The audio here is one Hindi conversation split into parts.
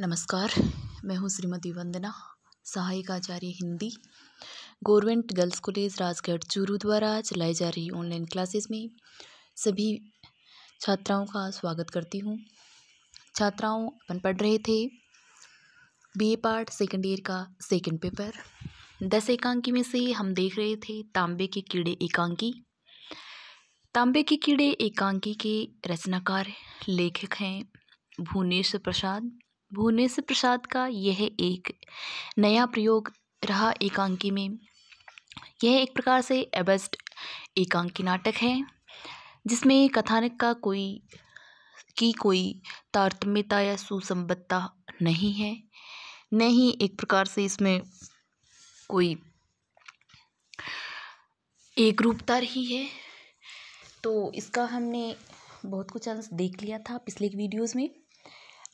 नमस्कार मैं हूँ श्रीमती वंदना सहायक आचार्य Hindi government girls college Rajgarh Churu द्वारा चलाई जा रही ऑनलाइन क्लासेस में सभी छात्राओं का स्वागत करती हूँ छात्राओं अपन पढ़ रहे थे बीए पार्ट सेकंड ईयर का सेकंड पेपर दस एकांकी में से हम देख रहे थे तांबे के कीड़े एकांकी तांबे के कीड़े एकांकी के रचनाकार लेखक हैं भुवनेश्वर प्रसाद भुवनेश्वर प्रसाद का यह एक नया प्रयोग रहा एकांकी में यह एक प्रकार से एबस्ट एकांकी नाटक है जिसमें कथानक का कोई की कोई तारतम्यता या सुसंबद्धता नहीं है न ही एक प्रकार से इसमें कोई एक रूपता रही है तो इसका हमने बहुत कुछ अंश देख लिया था पिछले वीडियोस में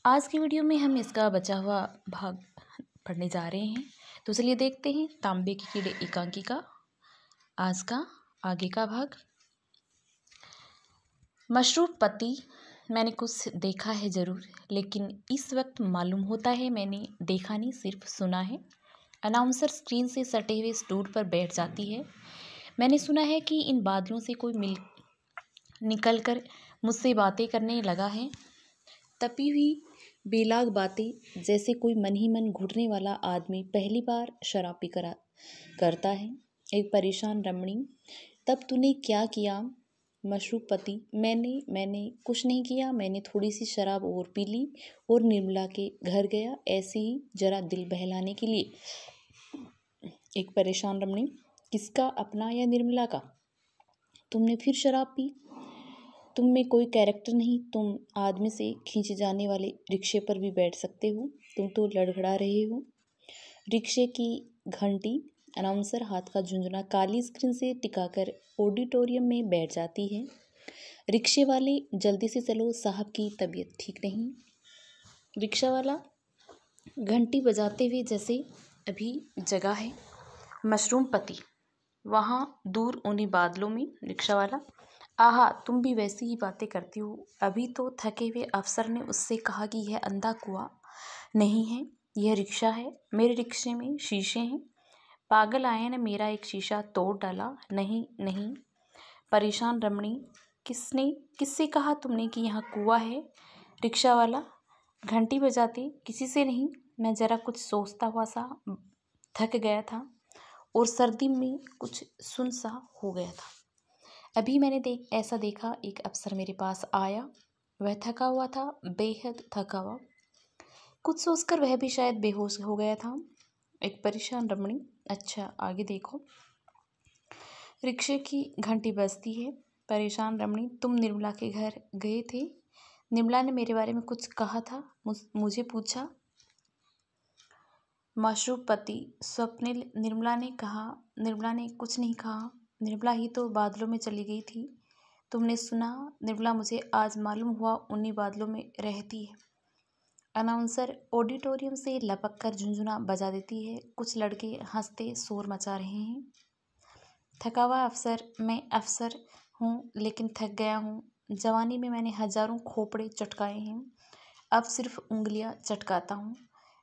आज की वीडियो में हम इसका बचा हुआ भाग पढ़ने जा रहे हैं तो चलिए देखते हैं तांबे के कीड़े एकांकी का आज का आगे का भाग मशरूफ पति मैंने कुछ देखा है ज़रूर लेकिन इस वक्त मालूम होता है मैंने देखा नहीं सिर्फ सुना है अनाउंसर स्क्रीन से सटे हुए स्टूल पर बैठ जाती है मैंने सुना है कि इन बादलों से कोई मिल निकल कर मुझसे बातें करने लगा है तपी हुई बेलाग बातें जैसे कोई मन ही मन घुटने वाला आदमी पहली बार शराब पी करा करता है एक परेशान रमणी तब तूने क्या किया मशरूब पति मैंने मैंने कुछ नहीं किया मैंने थोड़ी सी शराब और पी ली और निर्मला के घर गया ऐसे ही जरा दिल बहलाने के लिए एक परेशान रमणी किसका अपना या निर्मला का तुमने फिर शराब पी तुम में कोई कैरेक्टर नहीं तुम आदमी से खींचे जाने वाले रिक्शे पर भी बैठ सकते हो तुम तो लड़खड़ा रहे हो रिक्शे की घंटी अनाउंसर हाथ का झुंझुना काली स्क्रीन से टिकाकर ऑडिटोरियम में बैठ जाती है रिक्शे वाले जल्दी से चलो साहब की तबीयत ठीक नहीं रिक्शा वाला घंटी बजाते हुए जैसे अभी जगह है मशरूम पति वहाँ दूर उन्हीं बादलों में रिक्शा वाला आहा तुम भी वैसी ही बातें करती हो अभी तो थके हुए अफसर ने उससे कहा कि यह अंधा कुआ नहीं है यह रिक्शा है मेरे रिक्शे में शीशे हैं पागल आया ने मेरा एक शीशा तोड़ डाला नहीं नहीं परेशान रमणी किसने किससे कहा तुमने कि यहाँ कुआ है रिक्शा वाला घंटी बजाते किसी से नहीं मैं ज़रा कुछ सोचता हुआ सा थक गया था और सर्दी में कुछ सुनसा हो गया था अभी मैंने देख ऐसा देखा एक अफसर मेरे पास आया वह थका हुआ था बेहद थका हुआ कुछ सोचकर वह भी शायद बेहोश हो गया था एक परेशान रमणी अच्छा आगे देखो रिक्शे की घंटी बजती है परेशान रमणी तुम निर्मला के घर गए थे निर्मला ने मेरे बारे में कुछ कहा था मुझे पूछा मशरूपति स्वप्निल निर्मला ने कहा निर्मला ने कुछ नहीं कहा निर्मला ही तो बादलों में चली गई थी तुमने सुना निर्मला मुझे आज मालूम हुआ उन्हीं बादलों में रहती है अनाउंसर ऑडिटोरियम से लपक कर झुंझुना बजा देती है कुछ लड़के हंसते शोर मचा रहे हैं थकावा अफसर मैं अफसर हूँ लेकिन थक गया हूँ जवानी में मैंने हजारों खोपड़े चटकाए हैं अब सिर्फ उंगलियाँ चटकाता हूँ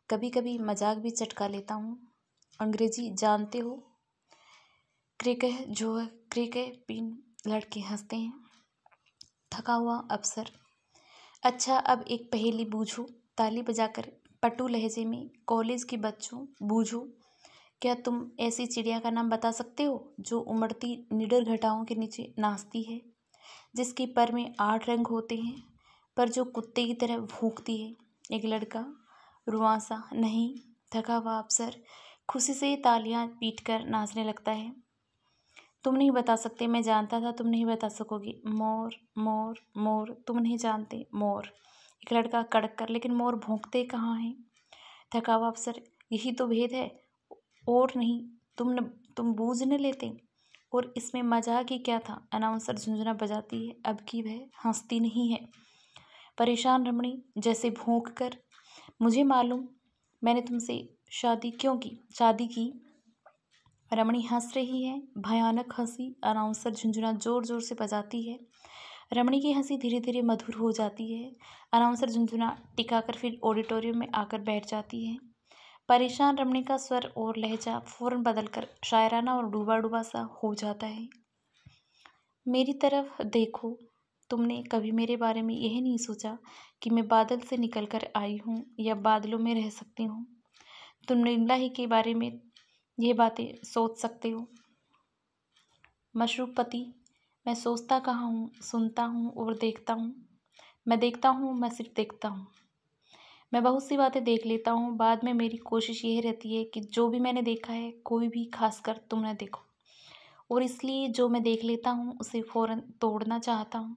कभी कभी मजाक भी चटका लेता हूँ अंग्रेजी जानते हो क्रिके जो क्रिके पिन लड़के हंसते हैं थका हुआ अफसर अच्छा अब एक पहेली बूझो ताली बजाकर पटु लहजे में कॉलेज के बच्चों बूझो क्या तुम ऐसी चिड़िया का नाम बता सकते हो जो उमड़ती निडर घटाओं के नीचे नाचती है जिसके पर में आठ रंग होते हैं पर जो कुत्ते की तरह भूखती है एक लड़का रुआसा नहीं थका हुआ अफसर खुशी से तालियां पीट कर नाचने लगता है तुम नहीं बता सकते मैं जानता था तुम नहीं बता सकोगी मोर मोर मोर तुम नहीं जानते मोर एक लड़का कड़क कर लेकिन मोर भोंकते कहाँ हैं थकावा अफसर यही तो भेद है और नहीं तुम न तुम बूझ न लेते और इसमें मजाक ही क्या था अनाउंसर झुंझुना बजाती है अब की वह हंसती नहीं है परेशान रमणी जैसे भोंक कर मुझे मालूम मैंने तुमसे शादी क्यों की शादी की रमणी हंस रही है भयानक हंसी अनाउंसर झुंझुना जोर जोर से बजाती है रमणी की हंसी धीरे धीरे मधुर हो जाती है अनाउंसर झुंझुना टिकाकर फिर ऑडिटोरियम में आकर बैठ जाती है परेशान रमणी का स्वर और लहजा फौरन बदलकर शायराना और डूबा डूबा सा हो जाता है मेरी तरफ देखो तुमने कभी मेरे बारे में यह नहीं सोचा कि मैं बादल से निकल कर आई हूँ या बादलों में रह सकती हूँ तुमने ही के बारे में ये बातें सोच सकते हो मशरूपति मैं सोचता कहाँ हूँ सुनता हूँ और देखता हूँ मैं देखता हूँ मैं सिर्फ देखता हूँ मैं बहुत सी बातें देख लेता हूँ बाद में मेरी कोशिश यह रहती है कि जो भी मैंने देखा है कोई भी खासकर तुम ना देखो और इसलिए जो मैं देख लेता हूँ उसे फ़ौर तोड़ना चाहता हूँ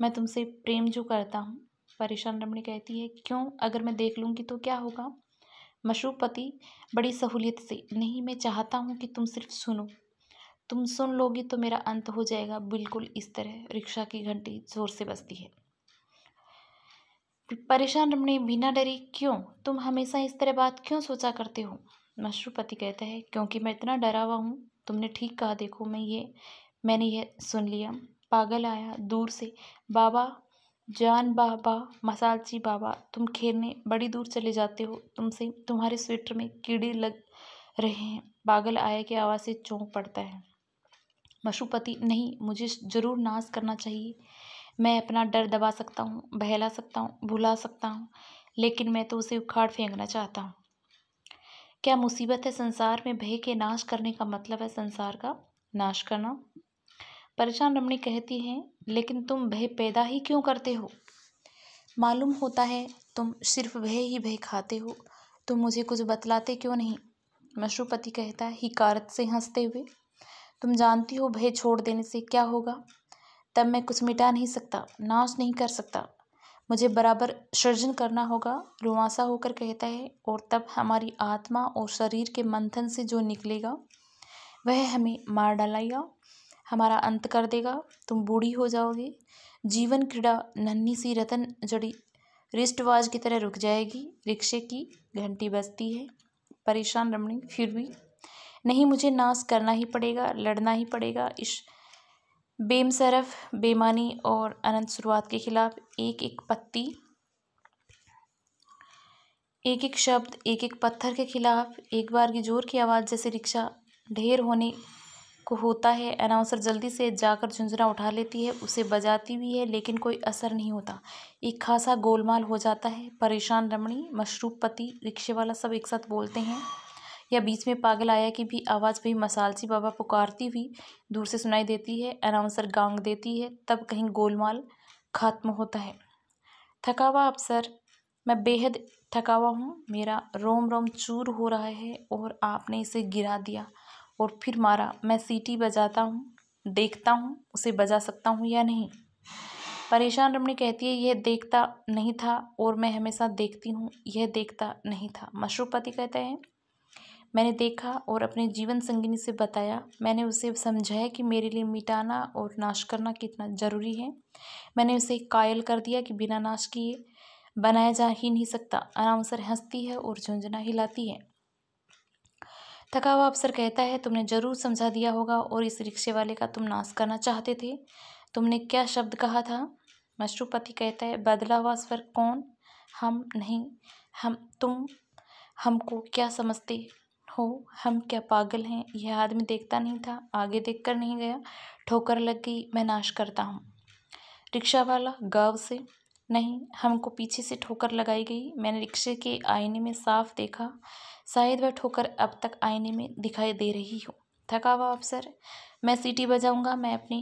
मैं तुमसे प्रेम जो करता हूँ परेशान रमणी कहती है क्यों अगर मैं देख लूँगी तो क्या होगा मशरूपति बड़ी सहूलियत से नहीं मैं चाहता हूँ कि तुम सिर्फ सुनो तुम सुन लोगी तो मेरा अंत हो जाएगा बिल्कुल इस तरह रिक्शा की घंटी जोर से बजती है परेशान रमणी बिना डरी क्यों तुम हमेशा इस तरह बात क्यों सोचा करते हो मशरूपति कहता है क्योंकि मैं इतना डरा हुआ हूँ तुमने ठीक कहा देखो मैं ये मैंने यह सुन लिया पागल आया दूर से बाबा जान बाबा मसालची बाबा तुम खेलने बड़ी दूर चले जाते हो तुमसे तुम्हारे स्वेटर में कीड़े लग रहे हैं पागल आया की आवाज़ से चौंक पड़ता है मशुपति नहीं मुझे ज़रूर नाश करना चाहिए मैं अपना डर दबा सकता हूँ बहला सकता हूँ भुला सकता हूँ लेकिन मैं तो उसे उखाड़ फेंकना चाहता हूँ क्या मुसीबत है संसार में भय के नाश करने का मतलब है संसार का नाश करना परेशान रमणी कहती हैं लेकिन तुम भय पैदा ही क्यों करते हो मालूम होता है तुम सिर्फ भय ही भय खाते हो तुम मुझे कुछ बतलाते क्यों नहीं मशुपति कहता है हिकारत से हंसते हुए तुम जानती हो भय छोड़ देने से क्या होगा तब मैं कुछ मिटा नहीं सकता नाश नहीं कर सकता मुझे बराबर सृजन करना होगा रुआसा होकर कहता है और तब हमारी आत्मा और शरीर के मंथन से जो निकलेगा वह हमें मार डालेगा हमारा अंत कर देगा तुम बूढ़ी हो जाओगी जीवन क्रीड़ा नन्ही सी रतन जड़ी रिस्टवाज की तरह रुक जाएगी रिक्शे की घंटी बजती है परेशान रमणी फिर भी नहीं मुझे नाश करना ही पड़ेगा लड़ना ही पड़ेगा इस बेमसरफ बेमानी और अनंत शुरुआत के खिलाफ एक एक पत्ती एक एक शब्द एक एक पत्थर के खिलाफ एक बार की जोर की आवाज़ जैसे रिक्शा ढेर होने को होता है अनाउंसर जल्दी से जाकर झुंझुना उठा लेती है उसे बजाती भी है लेकिन कोई असर नहीं होता एक खासा गोलमाल हो जाता है परेशान रमणी मशरूब पति रिक्शे वाला सब एक साथ बोलते हैं या बीच में पागल आया की भी आवाज़ भी मसालसी बाबा पुकारती हुई दूर से सुनाई देती है अनाउंसर गांग देती है तब कहीं गोलमाल खत्म होता है थकावा अफसर मैं बेहद थकावा हूँ मेरा रोम रोम चूर हो रहा है और आपने इसे गिरा दिया और फिर मारा मैं सीटी बजाता हूँ देखता हूँ उसे बजा सकता हूँ या नहीं परेशान रमणी कहती है यह देखता नहीं था और मैं हमेशा देखती हूँ यह देखता नहीं था मशरूपति कहते हैं मैंने देखा और अपने जीवन संगिनी से बताया मैंने उसे समझाया कि मेरे लिए मिटाना और नाश करना कितना ज़रूरी है मैंने उसे कायल कर दिया कि बिना नाश किए बनाया जा ही नहीं सकता अनाउंसर हंसती है और झुंझुना हिलाती है थका हुआ अफसर कहता है तुमने ज़रूर समझा दिया होगा और इस रिक्शे वाले का तुम नाश करना चाहते थे तुमने क्या शब्द कहा था मशरूपति कहता है बदला हुआ स्वर कौन हम नहीं हम तुम हमको क्या समझते हो हम क्या पागल हैं यह आदमी देखता नहीं था आगे देख कर नहीं गया ठोकर लग गई मैं नाश करता हूँ रिक्शा वाला गाँव से नहीं हमको पीछे से ठोकर लगाई गई मैंने रिक्शे के आईने में साफ देखा शायद वह ठोकर अब तक आईने में दिखाई दे रही हो थका हुआ अफसर मैं सीटी बजाऊंगा मैं अपनी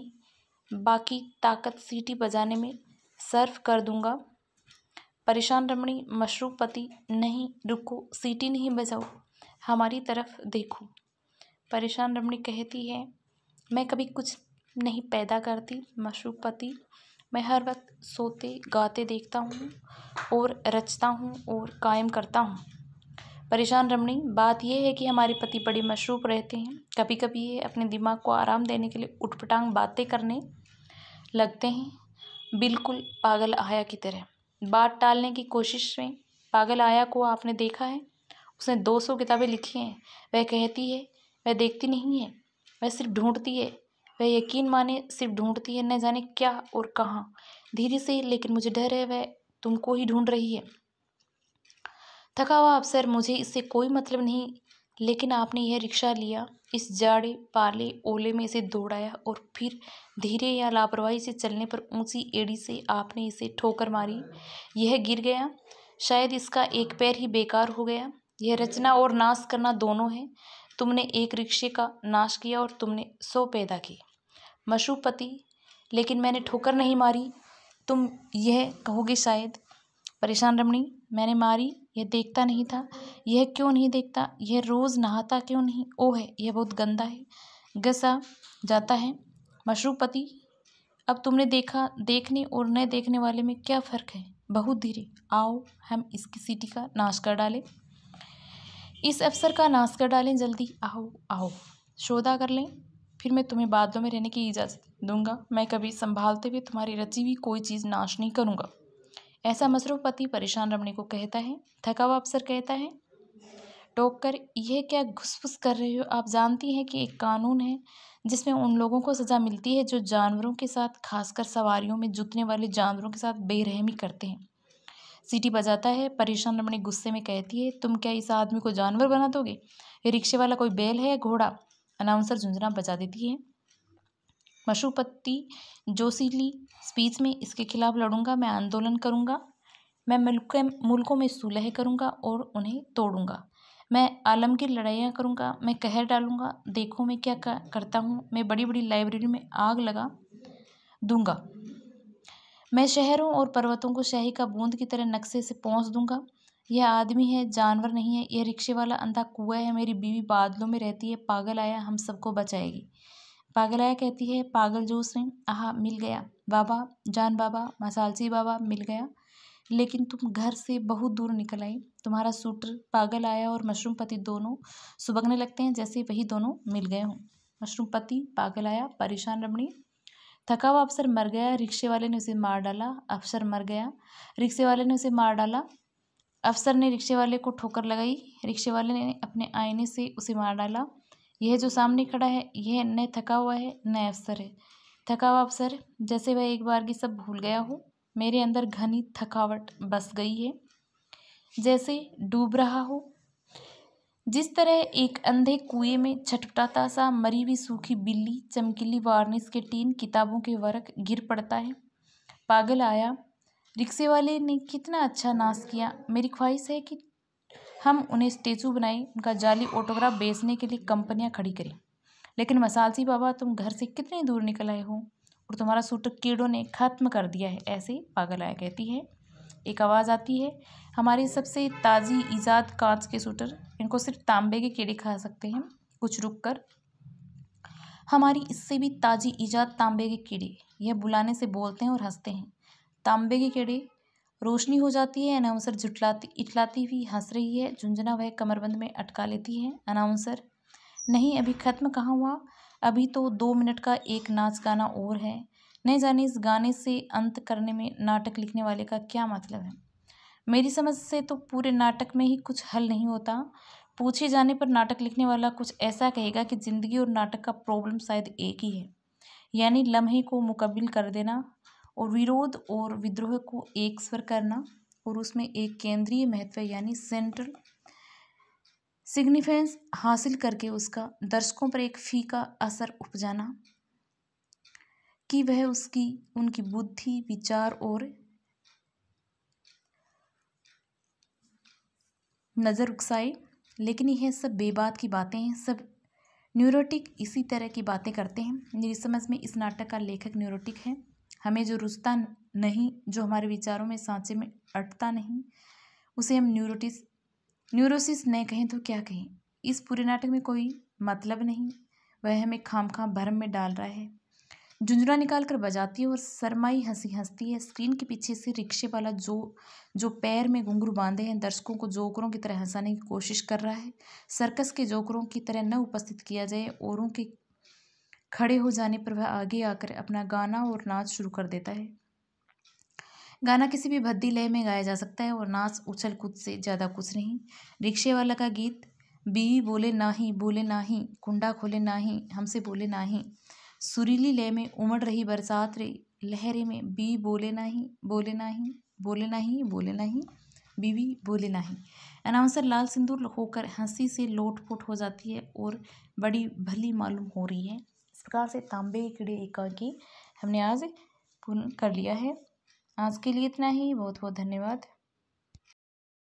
बाकी ताकत सीटी बजाने में सर्व कर दूंगा परेशान रमणी मशरूब पति नहीं रुको सीटी नहीं बजाओ हमारी तरफ देखो परेशान रमणी कहती है मैं कभी कुछ नहीं पैदा करती मशरूब पति मैं हर वक्त सोते गाते देखता हूँ और रचता हूँ और कायम करता हूँ परेशान रमणी बात यह है कि हमारे पति बड़े मशरूफ़ रहते हैं कभी कभी ये अपने दिमाग को आराम देने के लिए उठपटांग बातें करने लगते हैं बिल्कुल पागल आया की तरह बात टालने की कोशिश में पागल आया को आपने देखा है उसने दो सौ किताबें लिखी हैं वह कहती है वह देखती नहीं है वह सिर्फ ढूंढती है वह यकीन माने सिर्फ ढूंढती है न जाने क्या और कहाँ धीरे से लेकिन मुझे डर है वह तुमको ही ढूंढ रही है थका हुआ अफसर मुझे इससे कोई मतलब नहीं लेकिन आपने यह रिक्शा लिया इस जाड़े पाले ओले में इसे दौड़ाया और फिर धीरे या लापरवाही से चलने पर ऊंची एड़ी से आपने इसे ठोकर मारी यह गिर गया शायद इसका एक पैर ही बेकार हो गया यह रचना और नाश करना दोनों है तुमने एक रिक्शे का नाश किया और तुमने सो पैदा की मशुपति लेकिन मैंने ठोकर नहीं मारी तुम यह कहोगे शायद परेशान रमणी मैंने मारी यह देखता नहीं था यह क्यों नहीं देखता यह रोज़ नहाता क्यों नहीं ओ है यह बहुत गंदा है गसा जाता है मशरूपति अब तुमने देखा देखने और न देखने वाले में क्या फ़र्क है बहुत धीरे आओ हम इसकी सीटी का नाश कर डालें इस अवसर का नाश कर डालें जल्दी आओ आओ शोधा कर लें फिर मैं तुम्हें बादलों में रहने की इजाज़त दूंगा मैं कभी संभालते हुए तुम्हारी रची हुई कोई चीज़ नाश नहीं करूँगा ऐसा मसरूफ़ पति परेशान रमणी को कहता है थका हुआ अफसर कहता है टोक कर यह क्या घुसफुस कर रहे हो आप जानती हैं कि एक कानून है जिसमें उन लोगों को सज़ा मिलती है जो जानवरों के साथ खासकर सवारियों में जुतने वाले जानवरों के साथ बेरहमी करते हैं सीटी बजाता है परेशान रमणी गुस्से में कहती है तुम क्या इस आदमी को जानवर बना दोगे ये रिक्शे वाला कोई बैल है या घोड़ा अनाउंसर झुंझुना बजा देती है मशुपत्ति जोशीली स्पीच में इसके खिलाफ लड़ूंगा मैं आंदोलन करूंगा मैं मुल्क मुल्कों में सुलह करूंगा और उन्हें तोड़ूंगा मैं आलम की लड़ाइयाँ करूंगा मैं कहर डालूंगा देखो मैं क्या करता हूँ मैं बड़ी बड़ी लाइब्रेरी में आग लगा दूंगा मैं शहरों और पर्वतों को शाही का बूंद की तरह नक्शे से पहुँच दूँगा यह आदमी है जानवर नहीं है यह रिक्शे वाला अंधा कुआ है मेरी बीवी बादलों में रहती है पागल आया हम सबको बचाएगी पागलाया कहती है पागल जोश में आहा मिल गया बाबा जान बाबा मसालसी बाबा मिल गया लेकिन तुम घर से बहुत दूर निकल आई तुम्हारा सूटर पागल आया और मशरूम पति दोनों सुबगने लगते हैं जैसे वही दोनों मिल गए हों मशरूम पति पागल आया परेशान रमणी थका हुआ अफसर मर गया रिक्शे वाले ने उसे मार डाला अफसर मर गया रिक्शे वाले ने उसे मार डाला अफसर ने रिक्शे वाले को ठोकर लगाई रिक्शे वाले ने अपने आईने से उसे मार डाला यह जो सामने खड़ा है यह न थका हुआ है न अफसर है थका हुआ अफसर जैसे वह एक बार की सब भूल गया हो मेरे अंदर घनी थकावट बस गई है जैसे डूब रहा हो जिस तरह एक अंधे कुएं में छटपटाता सा मरी हुई सूखी बिल्ली चमकीली वार्निस के टीन किताबों के वर्क गिर पड़ता है पागल आया रिक्शे वाले ने कितना अच्छा नाश किया मेरी ख्वाहिश है कि हम उन्हें स्टेचू बनाई उनका जाली ऑटोग्राफ बेचने के लिए कंपनियाँ खड़ी करी लेकिन मसालसी बाबा तुम घर से कितने दूर निकल आए हो और तुम्हारा सूटर कीड़ों ने ख़त्म कर दिया है ऐसे पागल आया कहती है एक आवाज़ आती है हमारी सबसे ताज़ी ईजाद कांच के सूटर इनको सिर्फ तांबे के कीड़े खा सकते हैं कुछ रुक कर हमारी इससे भी ताज़ी ईजाद तांबे के कीड़े यह बुलाने से बोलते हैं और हंसते हैं तांबे के कीड़े रोशनी हो जाती है अनाउंसर जुटलाती इटलाती हुई हंस रही है झुंझुना वह कमरबंद में अटका लेती है अनाउंसर नहीं अभी ख़त्म कहाँ हुआ अभी तो दो मिनट का एक नाच गाना और है नहीं जाने इस गाने से अंत करने में नाटक लिखने वाले का क्या मतलब है मेरी समझ से तो पूरे नाटक में ही कुछ हल नहीं होता पूछे जाने पर नाटक लिखने वाला कुछ ऐसा कहेगा कि ज़िंदगी और नाटक का प्रॉब्लम शायद एक ही है यानी लम्हे को मुकबिल कर देना और विरोध और विद्रोह को एक स्वर करना और उसमें एक केंद्रीय महत्व यानी सेंट्रल सिग्निफेंस हासिल करके उसका दर्शकों पर एक फीका असर उपजाना कि वह उसकी उनकी बुद्धि विचार और नज़र उकसाए लेकिन यह सब बेबात की बातें हैं सब न्यूरोटिक इसी तरह की बातें करते हैं मेरी समझ में इस नाटक का लेखक न्यूरोटिक है हमें जो रुचता नहीं जो हमारे विचारों में सांचे में अटता नहीं उसे हम न्यूरोटिस न्यूरोसिस न कहें तो क्या कहें इस पूरे नाटक में कोई मतलब नहीं वह हमें खाम खाम भरम में डाल रहा है झुंझुना निकाल कर बजाती है और सरमाई हंसी हंसती है स्क्रीन के पीछे से रिक्शे वाला जो जो पैर में घुंघरू बांधे हैं दर्शकों को जोकरों की तरह हंसाने की कोशिश कर रहा है सर्कस के जोकरों की तरह न उपस्थित किया जाए औरों के खड़े हो जाने पर वह आगे आकर अपना गाना और नाच शुरू कर देता है गाना किसी भी भद्दी लय में गाया जा सकता है और नाच उछल कूद से ज़्यादा कुछ नहीं रिक्शे वाला का गीत बी बोले ना ही बोले ना ही कुंडा खोले ही हमसे बोले ही सुरीली लय में उमड़ रही बरसात रे लहरे में बी बोले ही बोले ही बोले ना ही बोले ही बीवी बोले ही अनाउंसर लाल सिंदूर होकर हंसी से लोट पोट हो जाती है और बड़ी भली मालूम हो रही है प्रकार से तांबे के कीड़े इका की हमने आज पूर्ण कर लिया है आज के लिए इतना ही बहुत बहुत धन्यवाद